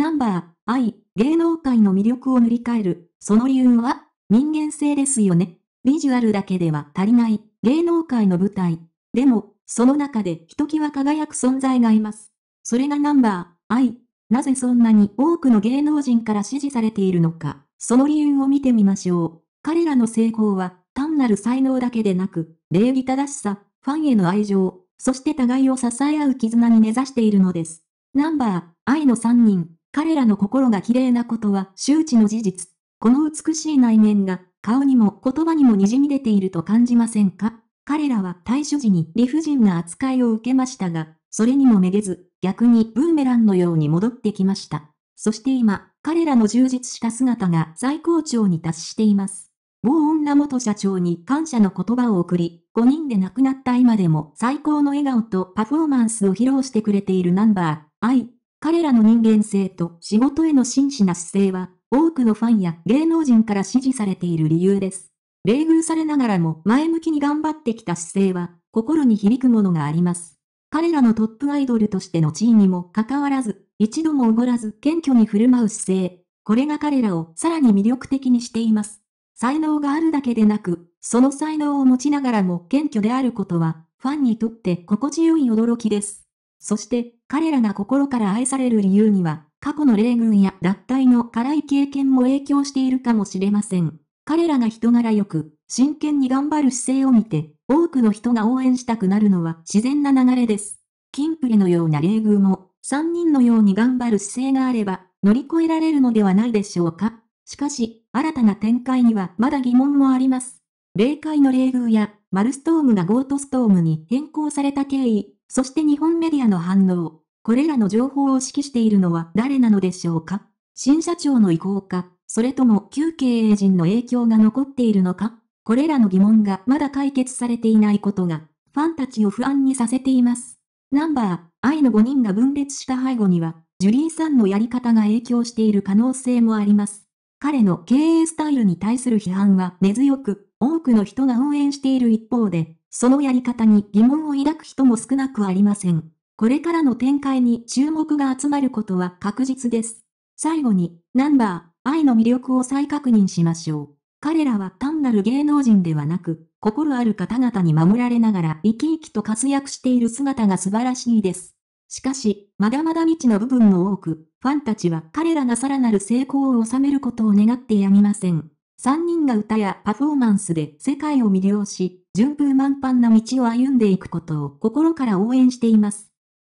ナンバー、I、芸能界の魅力を塗り替える、その理由は、人間性ですよね。ビジュアルだけでは足りない、芸能界の舞台。でも、その中でひときわ輝く存在がいます。それがナンバー、I。なぜそんなに多くの芸能人から支持されているのか、その理由を見てみましょう。彼らの成功は、単なる才能だけでなく、礼儀正しさ、ファンへの愛情、そして互いを支え合う絆に根ざしているのです。ナンバー、愛の3人、彼らの心が綺麗なことは周知の事実。この美しい内面が顔にも言葉にも滲み出ていると感じませんか彼らは対処時に理不尽な扱いを受けましたが、それにもめげず、逆にブーメランのように戻ってきました。そして今、彼らの充実した姿が最高潮に達しています。某女元社長に感謝の言葉を送り、5人で亡くなった今でも最高の笑顔とパフォーマンスを披露してくれているナンバー、愛。彼らの人間性と仕事への真摯な姿勢は、多くのファンや芸能人から支持されている理由です。冷遇されながらも前向きに頑張ってきた姿勢は、心に響くものがあります。彼らのトップアイドルとしての地位にもかかわらず、一度もおごらず謙虚に振る舞う姿勢。これが彼らをさらに魅力的にしています。才能があるだけでなく、その才能を持ちながらも謙虚であることは、ファンにとって心地よい驚きです。そして、彼らが心から愛される理由には、過去の冷群や脱退の辛い経験も影響しているかもしれません。彼らが人柄よく、真剣に頑張る姿勢を見て、多くの人が応援したくなるのは自然な流れです。キンプリのような冷遇も、3人のように頑張る姿勢があれば、乗り越えられるのではないでしょうか。しかし、新たな展開にはまだ疑問もあります。霊界の冷遇や、マルストームがゴートストームに変更された経緯、そして日本メディアの反応。これらの情報を指揮しているのは誰なのでしょうか新社長の意向かそれとも旧経営陣の影響が残っているのかこれらの疑問がまだ解決されていないことが、ファンたちを不安にさせています。ナンバー、愛の5人が分裂した背後には、ジュリーさんのやり方が影響している可能性もあります。彼の経営スタイルに対する批判は根強く、多くの人が応援している一方で、そのやり方に疑問を抱く人も少なくありません。これからの展開に注目が集まることは確実です。最後に、ナンバー、愛の魅力を再確認しましょう。彼らは単なる芸能人ではなく、心ある方々に守られながら生き生きと活躍している姿が素晴らしいです。しかし、まだまだ未知の部分も多く、ファンたちは彼らがさらなる成功を収めることを願ってやみません。3人が歌やパフォーマンスで世界を魅了し、順風満帆な道を歩んでいくことを心から応援しています。